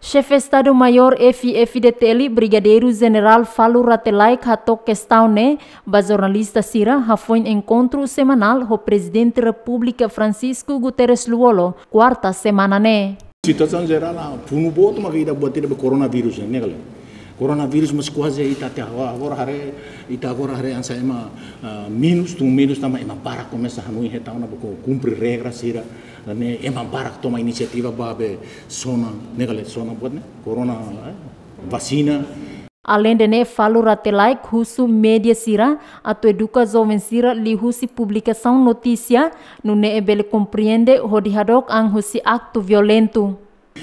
Chef Estado Mayor FIF de Teli, Brigadeiro General Falu Ratelaik Hatok ba jornalista Sira, ha foi encontro semanal com Presidente da República Francisco Guterres Luolo, quarta semana né. Situação geral, fumo boto, mas ainda boteira do coronavírus, né, galera? coronavirus mas quase ita te agora hare ita agora hare ansa ema ah, minus tu minus tama ema para começa a nui reta ona boko cumpre regras ne ema para toma iniciativa babe sona negale sona buatne. corona eh, vacina Além de ne falo like husu media sira atau educa jovem sira li husi publicação notícia no ne ebele compreende hodihadok ang husi aktu violentu.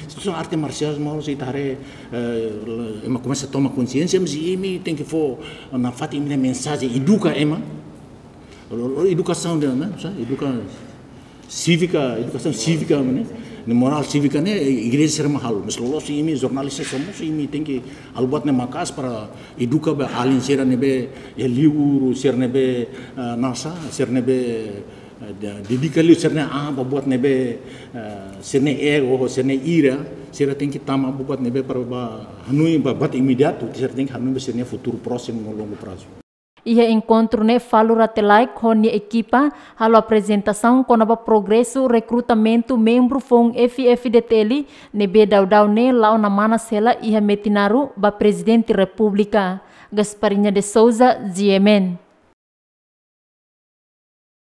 Se são artes marciais, mas se tá re, eh, ema começa a tomar consciência, mas e me tem que for na fati minha mensagem, educa ema. Educação dela, né? Educa cívica, educação cívica, né? Na moral cívica, né? Igreja ser mahal. Mas lolo se imi jornalista somos, se imi tem que albat ne makas para educa be alin ser nebe, ya liuru ser nebe, nasa ser nebe, Dibikali ser a pa se ne é oh se ne ira, sera ten ki ta bu nebe pa hannu pa bat immediatu, ki se ten ki a nu be se futuro próseimu no longu prazu. Iha enkontru ne falura te laik ho ni ekipa, a lo a prezenson kona pa progresu rekrutamentu membru foggu FIFI deTli ne be davda ne lau na mana sela iha metinaru pa prezidenti Repúa, Gasparña de souza Zimen.